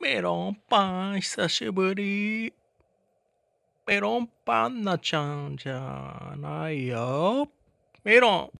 メロンパン久しぶり。メロンパンナちゃんじゃないよ。メロン。